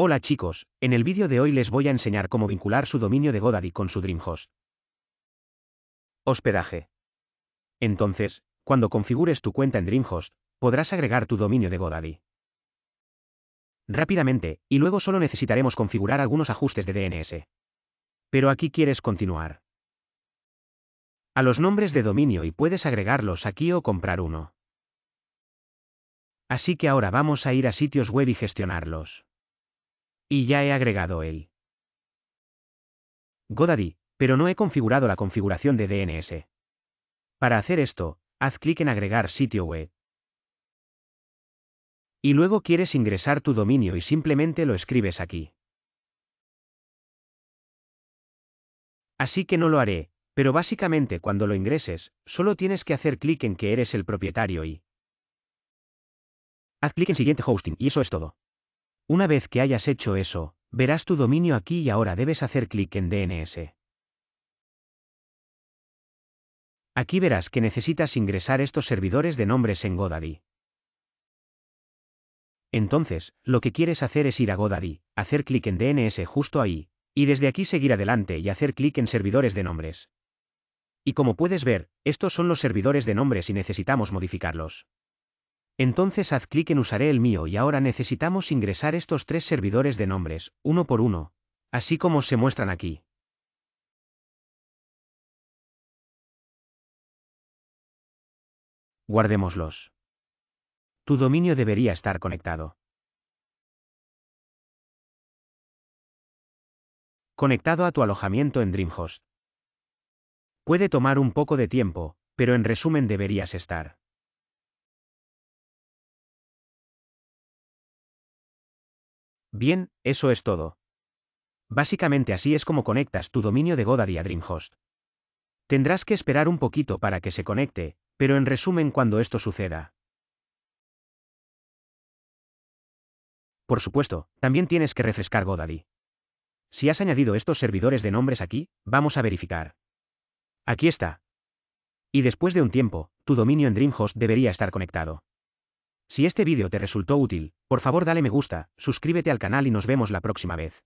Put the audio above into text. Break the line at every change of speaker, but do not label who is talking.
Hola chicos, en el vídeo de hoy les voy a enseñar cómo vincular su dominio de Godaddy con su Dreamhost. Hospedaje. Entonces, cuando configures tu cuenta en Dreamhost, podrás agregar tu dominio de Godaddy. Rápidamente, y luego solo necesitaremos configurar algunos ajustes de DNS. Pero aquí quieres continuar. A los nombres de dominio y puedes agregarlos aquí o comprar uno. Así que ahora vamos a ir a sitios web y gestionarlos. Y ya he agregado el GoDaddy, pero no he configurado la configuración de DNS. Para hacer esto, haz clic en Agregar sitio web. Y luego quieres ingresar tu dominio y simplemente lo escribes aquí. Así que no lo haré, pero básicamente cuando lo ingreses, solo tienes que hacer clic en que eres el propietario y... Haz clic en siguiente hosting y eso es todo. Una vez que hayas hecho eso, verás tu dominio aquí y ahora debes hacer clic en DNS. Aquí verás que necesitas ingresar estos servidores de nombres en Godaddy. Entonces, lo que quieres hacer es ir a Godaddy, hacer clic en DNS justo ahí, y desde aquí seguir adelante y hacer clic en servidores de nombres. Y como puedes ver, estos son los servidores de nombres y necesitamos modificarlos. Entonces haz clic en Usaré el mío y ahora necesitamos ingresar estos tres servidores de nombres, uno por uno, así como se muestran aquí.
Guardémoslos. Tu dominio debería estar conectado.
Conectado a tu alojamiento en Dreamhost. Puede tomar un poco de tiempo, pero en resumen deberías estar. Bien, eso es todo. Básicamente así es como conectas tu dominio de GoDaddy a DreamHost. Tendrás que esperar un poquito para que se conecte, pero en resumen cuando esto suceda. Por supuesto, también tienes que refrescar GoDaddy. Si has añadido estos servidores de nombres aquí, vamos a verificar. Aquí está. Y después de un tiempo, tu dominio en DreamHost debería estar conectado. Si este vídeo te resultó útil, por favor dale me gusta, suscríbete al canal y nos vemos la próxima vez.